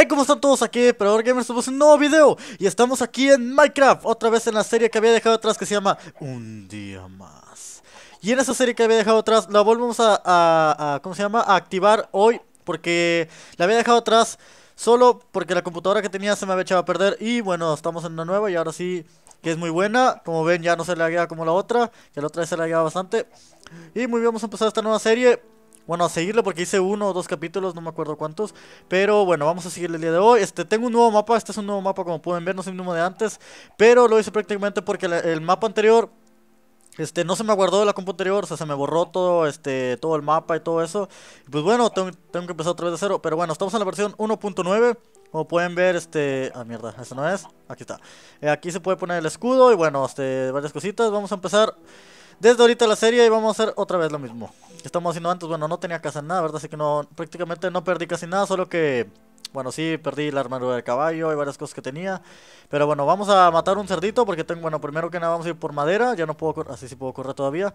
Hey, ¿cómo están todos aquí? Pero Gamers somos un nuevo video y estamos aquí en Minecraft, otra vez en la serie que había dejado atrás que se llama Un Día Más. Y en esa serie que había dejado atrás, la volvemos a, ¿cómo se llama? A activar hoy porque la había dejado atrás solo porque la computadora que tenía se me había echado a perder y bueno, estamos en una nueva y ahora sí que es muy buena, como ven ya no se le queda como la otra, que la otra vez se agrega bastante. Y muy bien, vamos a empezar esta nueva serie bueno, a seguirlo porque hice uno o dos capítulos, no me acuerdo cuántos. Pero bueno, vamos a seguir el día de hoy. Este, tengo un nuevo mapa, este es un nuevo mapa como pueden ver, no es el mismo de antes. Pero lo hice prácticamente porque el mapa anterior este, no se me guardó de la compu anterior, o sea, se me borró todo, este, todo el mapa y todo eso. pues bueno, tengo, que empezar otra vez de cero. Pero bueno, estamos en la versión 1.9. Como pueden ver, este... Ah, mierda, eso no es. Aquí está. Eh, aquí se puede poner el escudo y bueno, este, varias cositas. Vamos a empezar desde ahorita la serie y vamos a hacer otra vez lo mismo. Estamos haciendo antes, bueno, no tenía casa en nada, ¿verdad? Así que no, prácticamente no perdí casi nada, solo que... Bueno, sí, perdí la armadura del caballo y varias cosas que tenía. Pero bueno, vamos a matar un cerdito porque tengo, bueno, primero que nada vamos a ir por madera. Ya no puedo así sí puedo correr todavía.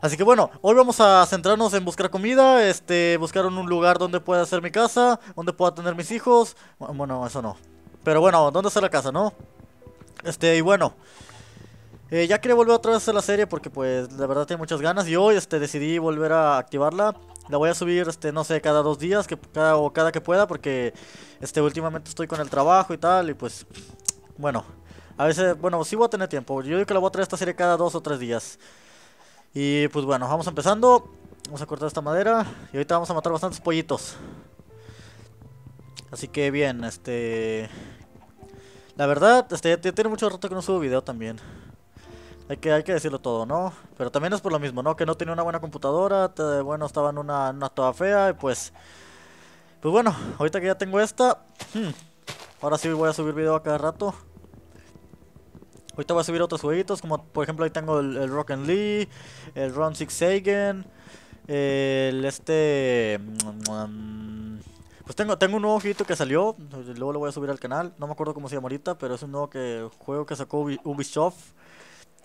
Así que bueno, hoy vamos a centrarnos en buscar comida, este, buscar un lugar donde pueda hacer mi casa, donde pueda tener mis hijos. Bueno, eso no. Pero bueno, ¿dónde está la casa, no? Este, y bueno... Eh, ya quería volver otra vez a la serie porque pues la verdad tiene muchas ganas y hoy este, decidí volver a activarla. La voy a subir, este, no sé, cada dos días que, cada, o cada que pueda porque este, últimamente estoy con el trabajo y tal y pues bueno, a veces, bueno, sí voy a tener tiempo. Yo digo que la voy a traer esta serie cada dos o tres días. Y pues bueno, vamos empezando. Vamos a cortar esta madera y ahorita vamos a matar bastantes pollitos. Así que bien, este... La verdad, este, ya tiene mucho rato que no subo video también. Hay que, hay que decirlo todo, ¿no? Pero también es por lo mismo, ¿no? Que no tenía una buena computadora, bueno, estaba en una, una, toda fea y pues... Pues bueno, ahorita que ya tengo esta... Hmm, ahora sí voy a subir video a cada rato. Ahorita voy a subir otros jueguitos, como por ejemplo ahí tengo el, Rock and Lee, el Ron Six Sagan, el este... pues tengo, tengo un nuevo jueguito que salió, luego lo voy a subir al canal, no me acuerdo cómo se llama ahorita, pero es un nuevo que, juego que sacó Ubisoft.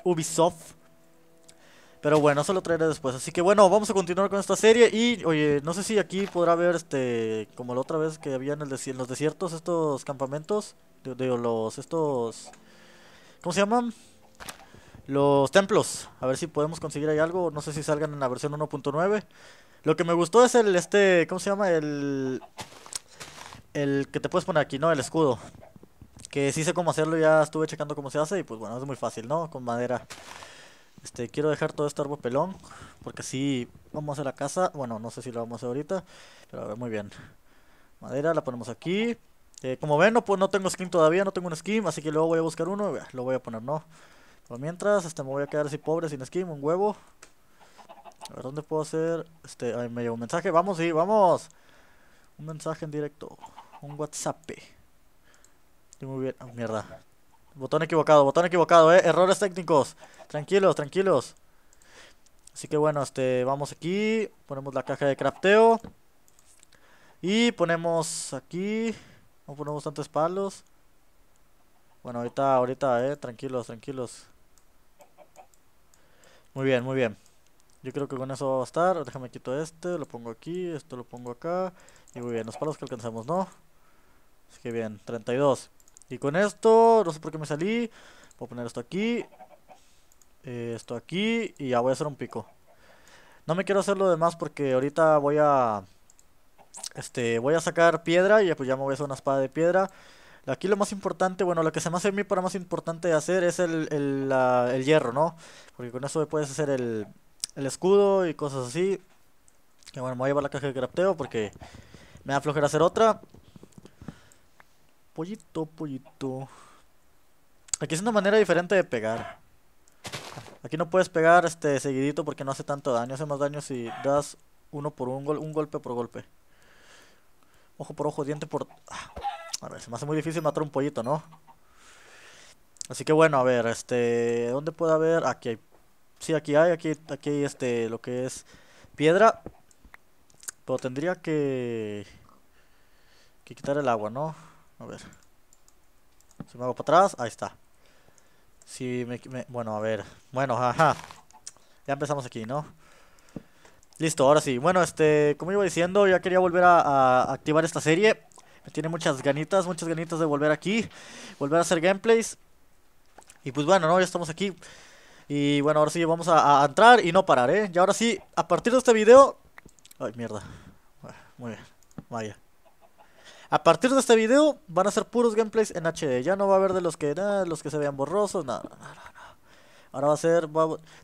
Ubisoft. Pero bueno, eso lo traeré después. Así que bueno, vamos a continuar con esta serie. Y oye, no sé si aquí podrá ver este. Como la otra vez que había en, el en los desiertos, estos campamentos. Digo, los. Estos. ¿Cómo se llaman? Los templos. A ver si podemos conseguir ahí algo. No sé si salgan en la versión 1.9. Lo que me gustó es el. Este. ¿Cómo se llama? El. El que te puedes poner aquí, ¿no? El escudo. Que sí sé cómo hacerlo, ya estuve checando cómo se hace y pues bueno, es muy fácil, ¿no? Con madera. Este, quiero dejar todo este árbol pelón, porque si vamos a hacer la casa, bueno, no sé si lo vamos a hacer ahorita, pero a ver, muy bien. Madera, la ponemos aquí. Eh, como ven, no, pues, no tengo skin todavía, no tengo un skin, así que luego voy a buscar uno y eh, lo voy a poner, ¿no? Pero mientras, este, me voy a quedar así pobre, sin skin, un huevo. A ver, ¿dónde puedo hacer? Este, ahí me llegó un mensaje, vamos, sí, vamos. Un mensaje en directo, un WhatsApp muy bien. Ah, mierda. Botón equivocado, botón equivocado, eh. Errores técnicos. Tranquilos, tranquilos. Así que bueno, este, vamos aquí. Ponemos la caja de crafteo. Y ponemos aquí. No ponemos tantos palos. Bueno, ahorita, ahorita, eh. Tranquilos, tranquilos. Muy bien, muy bien. Yo creo que con eso va a bastar. Déjame quito este, lo pongo aquí, esto lo pongo acá. Y muy bien, los palos que alcanzamos, ¿no? Así que bien, 32. Y con esto, no sé por qué me salí. Voy a poner esto aquí. Eh, esto aquí. Y ya voy a hacer un pico. No me quiero hacer lo demás porque ahorita voy a... Este, voy a sacar piedra y pues ya me voy a hacer una espada de piedra. Aquí lo más importante, bueno, lo que se me hace a mí para más importante hacer es el, hierro, ¿no? Porque con eso puedes hacer el, el escudo y cosas así. Que bueno, me voy a llevar la caja de crafteo porque me da flojera hacer otra. Pollito, pollito. Aquí es una manera diferente de pegar. Aquí no puedes pegar este seguidito porque no hace tanto daño. Hace más daño si das uno por un, gol un golpe por golpe. Ojo por ojo, diente por... Ah, a ver, se me hace muy difícil matar un pollito, ¿no? Así que bueno, a ver, este... ¿Dónde puede haber? Aquí hay... Sí, aquí hay, aquí, aquí hay este, lo que es piedra. Pero tendría que... Que quitar el agua, ¿no? A ver. Si me hago para atrás, ahí está. Si me, Bueno, a ver. Bueno, ajá. Ya empezamos aquí, ¿no? Listo, ahora sí. Bueno, este, como iba diciendo, ya quería volver a, activar esta serie. Me tiene muchas ganitas, muchas ganitas de volver aquí. Volver a hacer gameplays. Y pues bueno, ¿no? Ya estamos aquí. Y bueno, ahora sí vamos a, a, entrar y no parar, ¿eh? Y ahora sí, a partir de este video... Ay, mierda. Muy bien, vaya. A partir de este video van a ser puros gameplays en HD. Ya no va a haber de los que ah, los que se vean borrosos, nada, nada, nada. Ahora va a ser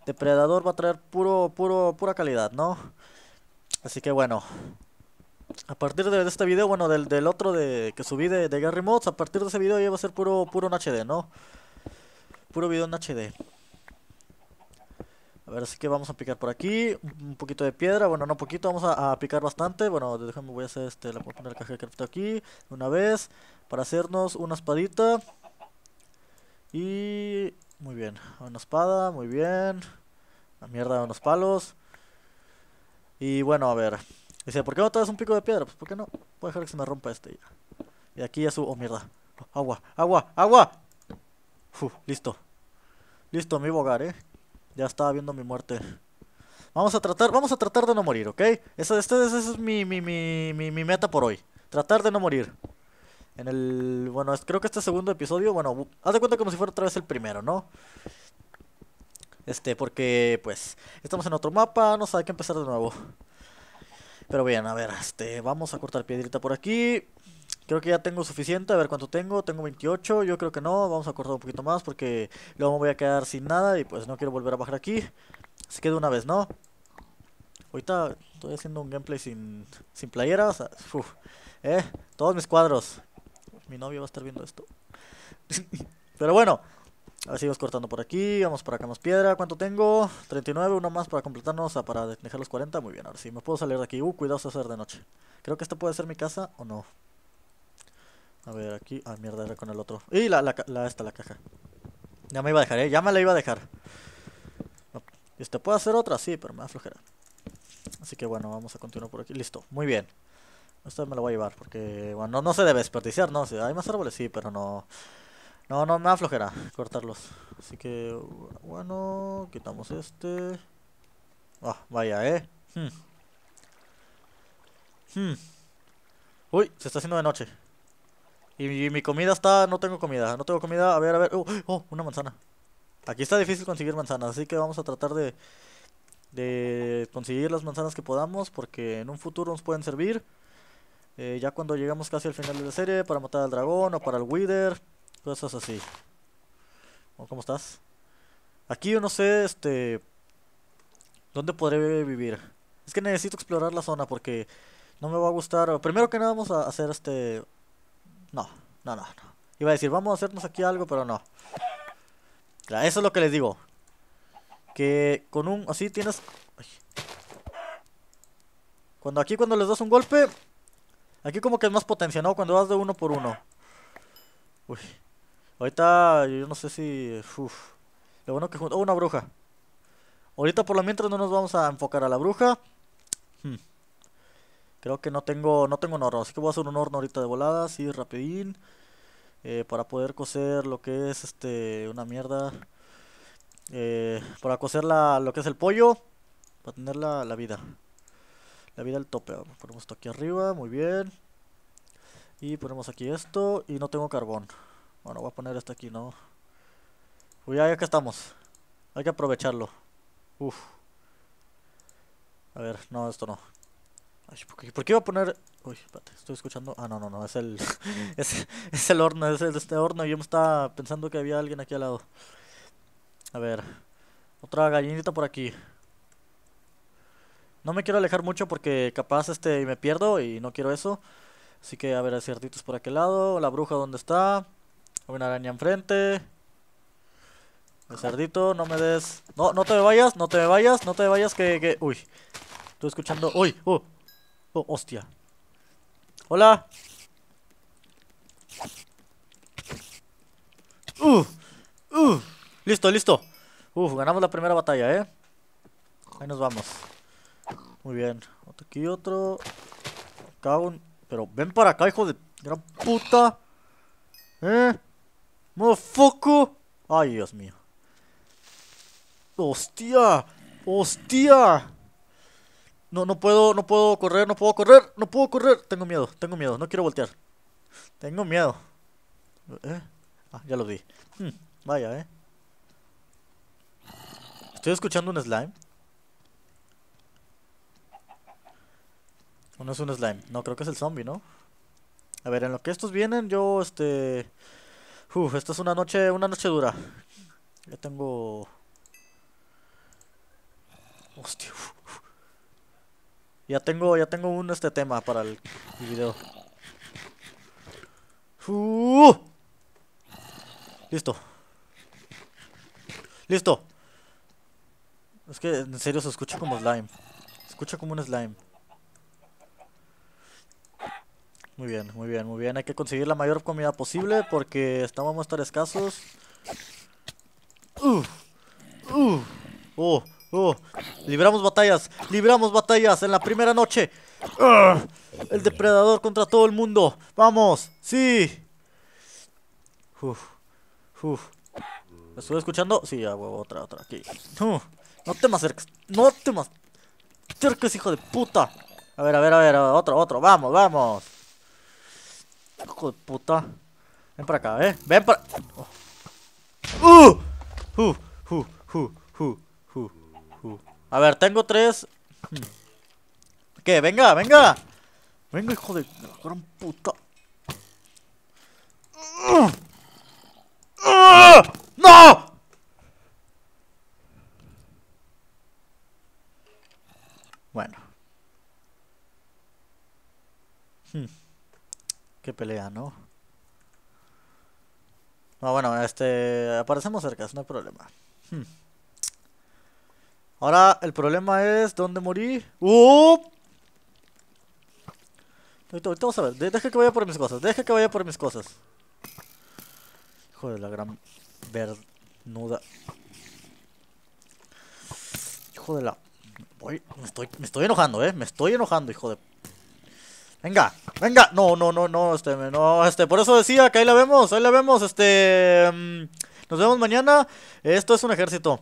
depredador va a traer puro puro pura calidad, ¿no? Así que bueno. A partir de, este video, bueno, del, otro de que subí de, de Gary Mods, a partir de ese video ya va a ser puro puro en HD, ¿no? Puro video en HD. A ver, así que vamos a picar por aquí. Un poquito de piedra. Bueno, no poquito, vamos a, picar bastante. Bueno, déjame, voy a hacer este, la, poner de aquí. Una vez. Para hacernos una espadita. Y... Muy bien. Una espada, muy bien. La mierda, de unos palos. Y bueno, a ver. Dice, ¿por qué no vez un pico de piedra? Pues, ¿por qué no? Voy a dejar que se me rompa este ya. Y aquí ya subo. Oh, mierda. Agua, agua, agua. Uf, listo. Listo, mi hogar, eh. Ya estaba viendo mi muerte. Vamos a tratar, vamos a tratar de no morir, ¿ok? Esa, este, es mi, mi, mi, mi, meta por hoy. Tratar de no morir. En el... Bueno, es, creo que este segundo episodio, bueno, haz de cuenta como si fuera otra vez el primero, ¿no? Este, porque, pues, estamos en otro mapa, no sé, hay que empezar de nuevo. Pero bien, a ver, este, vamos a cortar piedrita por aquí. Creo que ya tengo suficiente, a ver cuánto tengo, tengo 28, yo creo que no, vamos a cortar un poquito más porque luego me voy a quedar sin nada y pues no quiero volver a bajar aquí. Así que de una vez, ¿no? Ahorita estoy haciendo un gameplay sin, sin playeras eh, todos mis cuadros. Mi novio va a estar viendo esto. Pero bueno, a ver, si vamos cortando por aquí, vamos para acá más piedra, ¿cuánto tengo? 39, uno más para completarnos, o ah, sea, para dejar los 40, muy bien, ahora sí, me puedo salir de aquí, uh, cuidado, se va hacer de noche. Creo que esta puede ser mi casa, o no. A ver, aquí... Ah, mierda, era con el otro. Y la, la, esta, la caja. Ya me iba a dejar, ¿eh? Ya me la iba a dejar. Este, puede hacer otra? Sí, pero me da flojera. Así que bueno, vamos a continuar por aquí. Listo, muy bien. Esto me lo voy a llevar porque, bueno, no, se debe desperdiciar, ¿no? Si hay más árboles, sí, pero no... No, no, me da flojera cortarlos. Así que, bueno, quitamos este. Ah, vaya, ¿eh? Hmm. Hmm. Uy, se está haciendo de noche. Y, mi comida está... No tengo comida. No tengo comida. A ver, a ver. Uh, oh, una manzana. Aquí está difícil conseguir manzanas. Así que vamos a tratar de... De conseguir las manzanas que podamos. Porque en un futuro nos pueden servir. Eh, ya cuando llegamos casi al final de la serie. Para matar al dragón o para el wither. Cosas así. ¿Cómo estás? Aquí yo no sé, este... ¿Dónde podré vivir? Es que necesito explorar la zona porque no me va a gustar. Primero que nada vamos a hacer este no, no, no, no. Iba a decir, vamos a hacernos aquí algo, pero no. Claro, eso es lo que les digo. Que con un... Así tienes... Cuando aquí, cuando les das un golpe... Aquí como que es más potencia, ¿no? Cuando vas de uno por uno. Uy. Ahorita yo no sé si... Uf. Lo bueno que... Oh, una bruja. Ahorita por lo mientras no nos vamos a enfocar a la bruja. Hmm. Creo que no tengo, no tengo un horno, así que voy a hacer un horno ahorita de volada, así rapidín. Eh, para poder coser lo que es este una mierda. Eh, para coser la, lo que es el pollo. Para tener la, vida. La vida al tope. ponemos esto aquí arriba, muy bien. Y ponemos aquí esto. Y no tengo carbón. Bueno, voy a poner esto aquí, ¿no? Uy, ya que estamos. Hay que aprovecharlo. Uf. A ver, no, esto no. ¿por, qué, iba a poner...? Uy, espérate, estoy escuchando... Ah, no, no, no, es el... es, el horno, es el, este horno. Yo me estaba pensando que había alguien aquí al lado. A ver. Otra gallinita por aquí. No me quiero alejar mucho porque capaz este me pierdo y no quiero eso. Así que a ver, cerditos por aquel lado. La bruja, ¿dónde está? Una araña enfrente. El cerdito, no me des... No, no te vayas, no te vayas, no te vayas que... que... Uy, estoy escuchando... Uy, uh, Oh, hostia. Hola. Uf. Listo, listo. Uf, ganamos la primera batalla, ¿eh? Ahí nos vamos. Muy bien. Otro aquí, otro. ¡Cago Pero ven para acá, hijo de... Gran puta. ¿Eh? foco Ay, Dios mío. Hostia. Hostia. No, no puedo, no puedo correr, no puedo correr, no puedo correr. Tengo miedo, tengo miedo, no quiero voltear. Tengo miedo. ¿Eh? Ah, ya lo vi. Hmm, vaya, eh. Estoy escuchando un slime. no es un slime. No, creo que es el zombie, ¿no? A ver, en lo que estos vienen, yo, este... Uf, esta es una noche, una noche dura. Ya tengo... Hostia, ya tengo, ya tengo uno este tema para el, video. ¡Uh! listo. Listo. Es que en serio se escucha como slime. Se escucha como un slime. Muy bien, muy bien, muy bien. Hay que conseguir la mayor comida posible porque a estar escasos. Uh, ¡Uh! ¡Oh! Oh, libramos batallas, libramos batallas en la primera noche. Ah, el depredador contra todo el mundo. Vamos, sí. Uf, uf. ¿Me estuve escuchando? Sí, ya, otra, otra, aquí. No, no te me acerques, no te más cerques, hijo de puta. A ver, a ver, a ver, otro, otro, vamos, vamos. Hijo de puta. Ven para acá, eh. Ven para. Oh. Uh, uh, uh, uh. A ver, tengo tres. ¿Qué? Venga, venga. Venga, hijo de la gran puta. ¡No! Bueno. Hmm. Qué pelea, ¿no? bueno, este... Aparecemos cerca, no hay problema. Hmm. Ahora el problema es dónde morí. ¡Uh! vamos a ver. deja que vaya por mis cosas. Deja que vaya por mis cosas. Hijo de la gran vernuda. Hijo de la... Voy, me, estoy, me estoy enojando, eh. Me estoy enojando, hijo de... Venga, venga. No, no, no, no. Este, no, este. Por eso decía que ahí la vemos. Ahí la vemos. Este... Mm, nos vemos mañana. Esto es un ejército.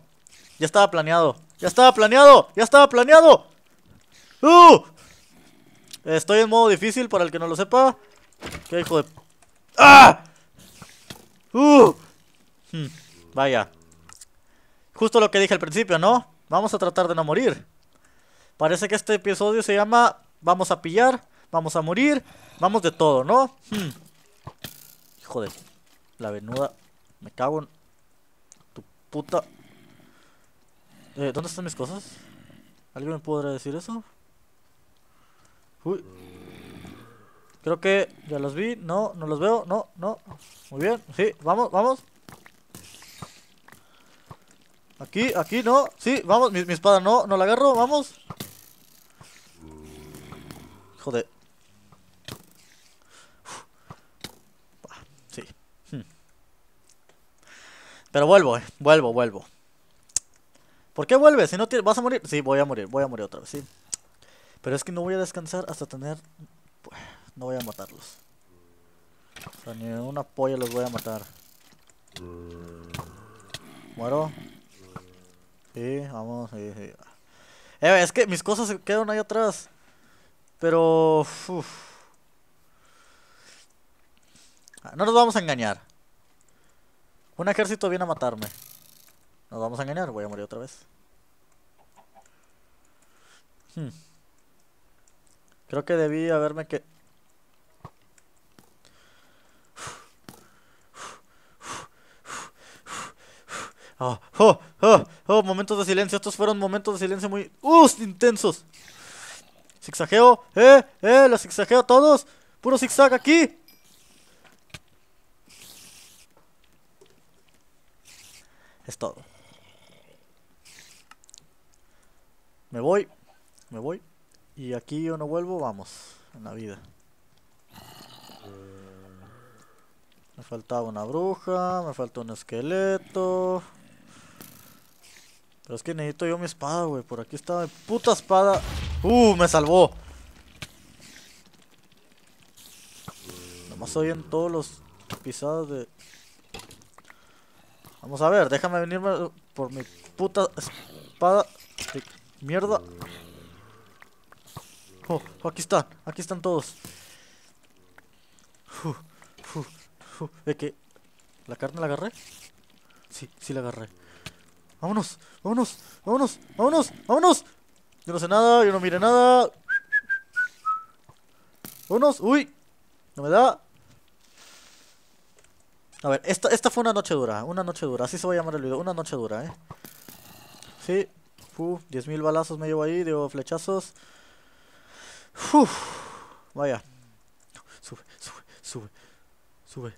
Ya estaba planeado. ¡Ya estaba planeado! ¡Ya estaba planeado! ¡Uh! Estoy en modo difícil, para el que no lo sepa. ¡Qué hijo de... ¡Ah! ¡Uh! Hmm, vaya. Justo lo que dije al principio, ¿no? Vamos a tratar de no morir. Parece que este episodio se llama Vamos a pillar, vamos a morir, vamos de todo, ¿no? Hmm. Hijo de... La venuda... Me cago en... Tu puta... Eh, ¿Dónde están mis cosas? ¿Alguien me podrá decir eso? Uy. Creo que ya los vi. No, no los veo. No, no. Muy bien. Sí, vamos, vamos. Aquí, aquí, no. Sí, vamos. Mi, espada no, no la agarro. Vamos. Joder. Sí. Hmm. Pero vuelvo, eh. Vuelvo, vuelvo. ¿Por qué vuelves? Si no tienes... vas a morir. Sí, voy a morir, voy a morir otra vez, sí. Pero es que no voy a descansar hasta tener... No voy a matarlos. O sea, ni una polla los voy a matar. Muero. Sí, vamos, sí, sí. Eh, es que mis cosas se quedan ahí atrás. Pero... Ah, no nos vamos a engañar. Un ejército viene a matarme. Nos vamos a engañar, voy a morir otra vez. Hmm. Creo que debí haberme que... Ah, oh, oh, oh, momentos de silencio. Estos fueron momentos de silencio muy... ¡Uh! Intensos. Zigzagueo. ¡Eh! ¡Eh! ¡Los a todos! ¡Puro zigzag aquí! Es todo. Me voy me voy. Y aquí yo no vuelvo, vamos, en la vida. Me faltaba una bruja, me falta un esqueleto. Pero es que necesito yo mi espada, güey. Por aquí estaba mi puta espada. ¡Uh! Me salvó. Nomás oyen todos los pisados de... Vamos a ver, déjame venirme por mi puta espada mierda. Oh, aquí están, aquí están todos. ¿De qué? ¿La carne la agarré? Sí, sí la agarré. ¡Vámonos! ¡Vámonos! ¡Vámonos! ¡Vámonos! ¡Vámonos! Yo no sé nada, yo no mire nada. ¡Vámonos! ¡Uy! No me da. A ver, esta, esta fue una noche dura, una noche dura, así se va a llamar el video, una noche dura, eh. Sí, 10.000 balazos me llevo ahí, digo, flechazos vaya. Sube, sube, sube, sube.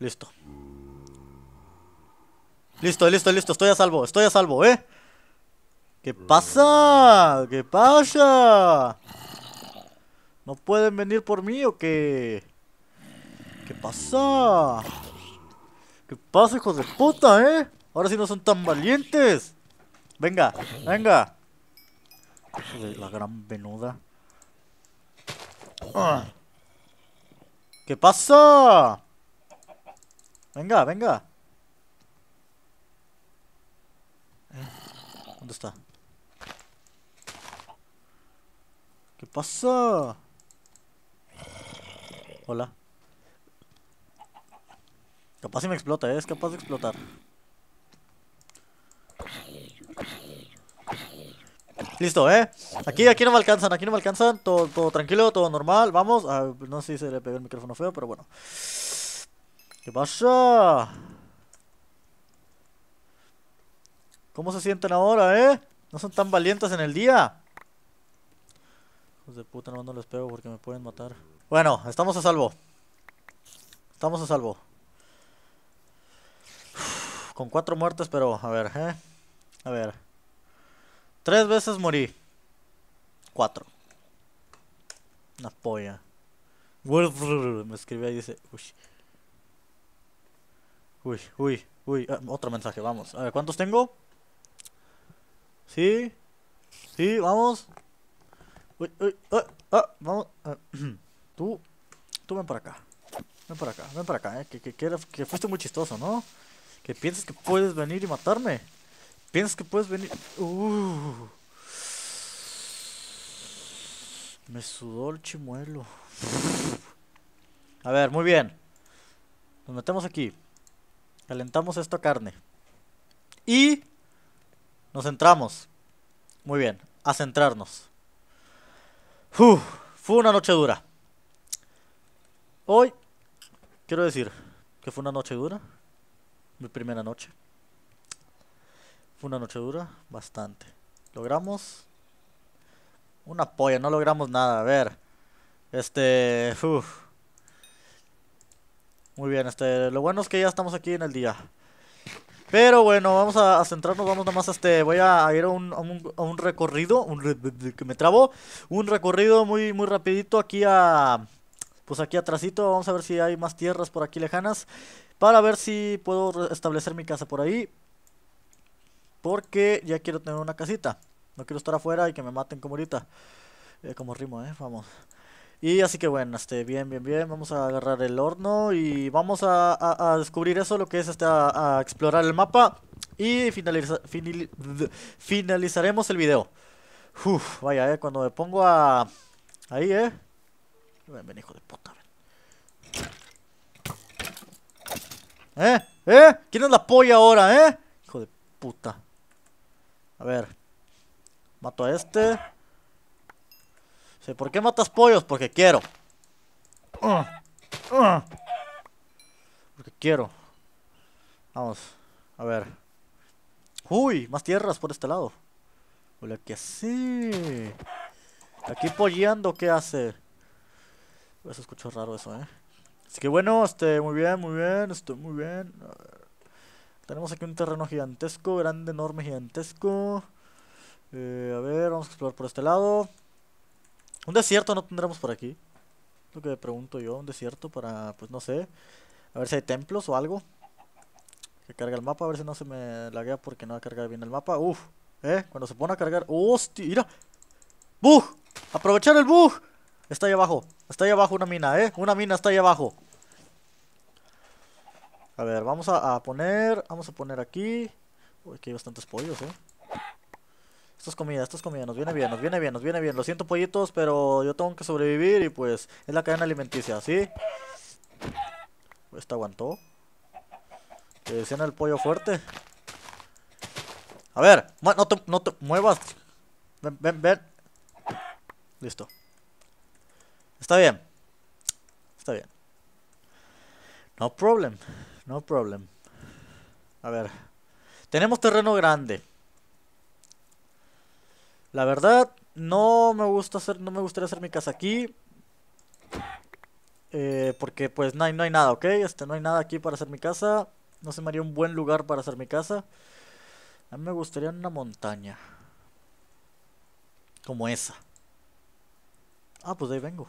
Listo. Listo, listo, listo. Estoy a salvo, estoy a salvo, ¿eh? ¿Qué pasa? ¿Qué pasa? ¿No pueden venir por mí o qué? ¿Qué pasa? ¿Qué pasa, hijo de puta, eh? Ahora sí no son tan valientes. Venga, venga. La gran venuda. ¿Qué pasa? Venga, venga. ¿Dónde está? ¿Qué pasa? Hola. Capaz si me explota, ¿eh? es capaz de explotar. Listo, ¿eh? Aquí, aquí no me alcanzan, aquí no me alcanzan. Todo, tranquilo, todo normal. Vamos. Ah, no sé si se le pegó el micrófono feo, pero bueno. ¿Qué pasa? ¿Cómo se sienten ahora, eh? No son tan valientes en el día. Hijos de puta, no, les pego porque me pueden matar. Bueno, estamos a salvo. Estamos a salvo. con cuatro muertes, pero a ver, eh. A ver. Tres veces morí. Cuatro. Una polla. Me escribe y dice, uy. Uy, uy, uy. Ah, otro mensaje, vamos. A ver, ¿cuántos tengo? Sí. Sí, vamos. Uy, uy, uy. Ah, vamos. Ah, tú, tú ven para acá. Ven para acá, ven para acá, eh. Que, que, que, que fuiste muy chistoso, ¿no? Que piensas que puedes venir y matarme. ¿Piensas que puedes venir? Uh. Me sudó el chimuelo. A ver, muy bien. Nos metemos aquí. Calentamos esta carne. Y nos centramos. Muy bien, a centrarnos. fue una noche dura. Hoy, quiero decir que fue una noche dura. Mi primera noche. Fue una noche dura, bastante. Logramos una polla, no logramos nada. A ver, este, uf. muy bien. Este, lo bueno es que ya estamos aquí en el día. Pero bueno, vamos a, centrarnos, vamos nomás a este, voy a ir a un, recorrido, un que me trabo, un recorrido muy muy rapidito aquí a, pues aquí atrásito, vamos a ver si hay más tierras por aquí lejanas, para ver si puedo establecer mi casa por ahí, porque ya quiero tener una casita. No quiero estar afuera y que me maten como ahorita. Eh, como rimo, ¿eh? Vamos. Y así que bueno, este, bien, bien, bien. Vamos a agarrar el horno y vamos a, a, descubrir eso, lo que es este, a, explorar el mapa. Y finalizaremos el video. Uf, vaya, eh, cuando me pongo a... Ahí, eh. Ven, ven hijo de puta, ¿Eh? ¿Eh? ¿Quién es la polla ahora, eh? Hijo de puta. A ver. Mato a este. ¿por qué matas pollos? Porque quiero. Porque quiero. Vamos. A ver. Uy, más tierras por este lado. Hola, que sí. Aquí polleando, ¿qué hace? Eso escucho raro eso, eh. Así que bueno, este, muy bien, muy bien, estoy muy bien. A ver. Tenemos aquí un terreno gigantesco, grande, enorme, gigantesco. Eh, a ver, vamos a explorar por este lado. Un desierto no tendremos por aquí. Lo que pregunto yo, un desierto para, pues no sé. A ver si hay templos o algo. Que carga el mapa, a ver si no se me laguea porque no va a cargar bien el mapa. Uf, eh, cuando se pone a cargar. ¡Hostia! ¡Mira! ¡Bug! ¡Aprovechar el bug! Está ahí abajo, está ahí abajo una mina, eh. Una mina está ahí abajo. A ver, vamos a, poner, vamos a poner aquí. Uy, hay bastantes pollos, eh. Esto es comida, esto es comida, nos viene bien, nos viene bien, nos viene bien. Lo siento, pollitos, pero yo tengo que sobrevivir y pues es la cadena alimenticia, ¿sí? Esta aguantó. Te decían el pollo fuerte. A ver, no te, no te muevas. Ven, ven, ven. Listo. Está bien. Está bien. No problem. No problem. A ver. Tenemos terreno grande. La verdad, no me gusta hacer, no me gustaría hacer mi casa aquí. Eh, porque pues no hay, no hay nada, ¿ok? Este, no hay nada aquí para hacer mi casa. No se me haría un buen lugar para hacer mi casa. A mí me gustaría una montaña. Como esa. Ah, pues de ahí vengo.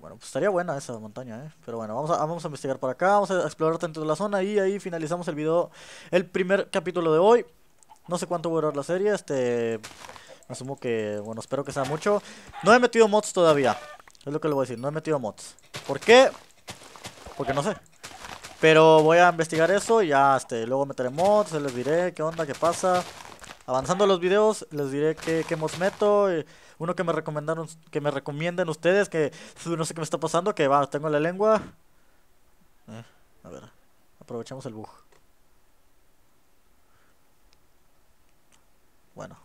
Bueno, pues estaría buena esa montaña, ¿eh? Pero bueno, vamos a, vamos a investigar por acá, vamos a explorar dentro de la zona y ahí finalizamos el video, el primer capítulo de hoy. No sé cuánto va a durar la serie, este... Asumo que, bueno, espero que sea mucho. No he metido mods todavía, es lo que le voy a decir, no he metido mods. ¿Por qué? Porque no sé. Pero voy a investigar eso y ya, este, luego meteré mods, les diré qué onda, qué pasa avanzando los videos, les diré qué, qué mos meto. Eh, uno que me recomendaron, que me recomienden ustedes, que no sé qué me está pasando, que va, tengo la lengua. Eh, a ver, aprovechamos el bug. Bueno.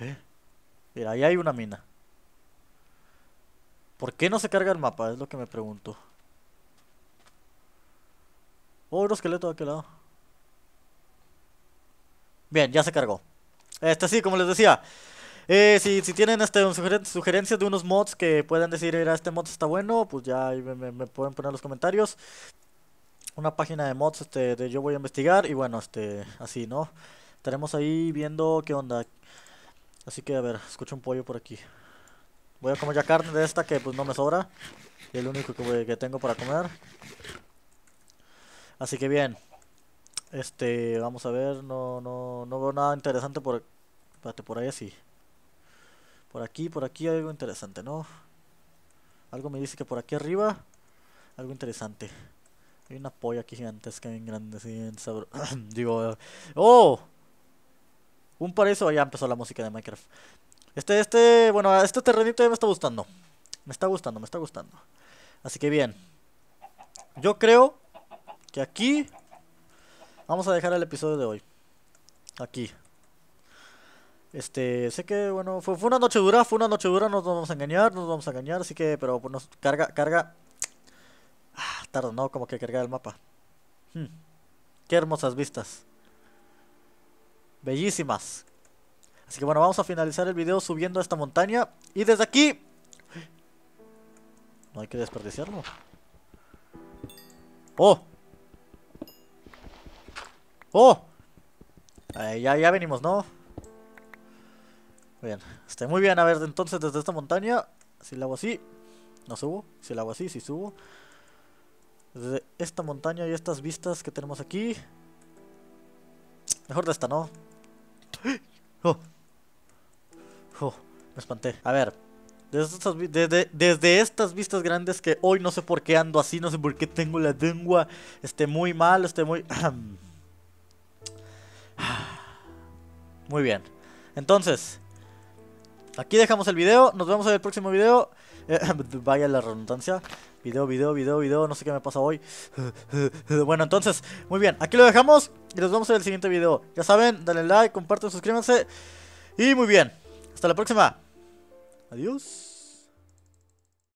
Eh. Mira, ahí hay una mina. ¿Por qué no se carga el mapa? Es lo que me pregunto. Oh, otro esqueleto de aquel lado. Bien, ya se cargó. Este sí, como les decía. Eh, si, tienen este, sugerencias de unos mods que puedan decir, era este mod está bueno, pues ya me, pueden poner en los comentarios. Una página de mods este, de yo voy a investigar y bueno, este así, ¿no? Estaremos ahí viendo qué onda. Así que a ver, escucho un pollo por aquí. Voy a comer ya carne de esta que pues no me sobra. el único que tengo para comer. Así que bien. Este, vamos a ver, no, no, no veo nada interesante por... Espérate, por ahí sí. Por aquí, por aquí hay algo interesante, ¿no? Algo me dice que por aquí arriba, algo interesante. Hay una polla aquí gigantesca, bien grande, bien Digo, ¡oh! Un paraíso, ya empezó la música de Minecraft. Este, este, bueno, este terrenito ya me está gustando. Me está gustando, me está gustando. Así que bien. Yo creo que aquí Vamos a dejar el episodio de hoy. Aquí. Este, sé que, bueno, fue, una noche dura, fue una noche dura, no nos vamos a engañar, nos vamos a engañar, así que, pero pues, nos carga, carga. Ah, tardo, ¿no? Como que cargar el mapa. Hmm. Qué hermosas vistas. Bellísimas. Así que bueno, vamos a finalizar el video subiendo a esta montaña. Y desde aquí... No hay que desperdiciarlo. ¡Oh! ¡Oh! Eh, ya, ya venimos, ¿no? Bien, está muy bien, a ver, entonces desde esta montaña, si la hago así, no subo, si la hago así, sí subo. Desde esta montaña y estas vistas que tenemos aquí. Mejor de esta, ¿no? ¡Oh! ¡Oh! Me espanté. A ver, desde estas, desde estas, vistas grandes que hoy no sé por qué ando así, no sé por qué tengo la lengua, esté muy mal, esté muy... Muy bien. Entonces, aquí dejamos el video. Nos vemos en el próximo video. Eh, vaya la redundancia. Video, video, video, video. No sé qué me pasa hoy. bueno, entonces, muy bien. Aquí lo dejamos y nos vemos en el siguiente video. Ya saben, dale like, compartan, suscríbanse. Y muy bien. Hasta la próxima. Adiós.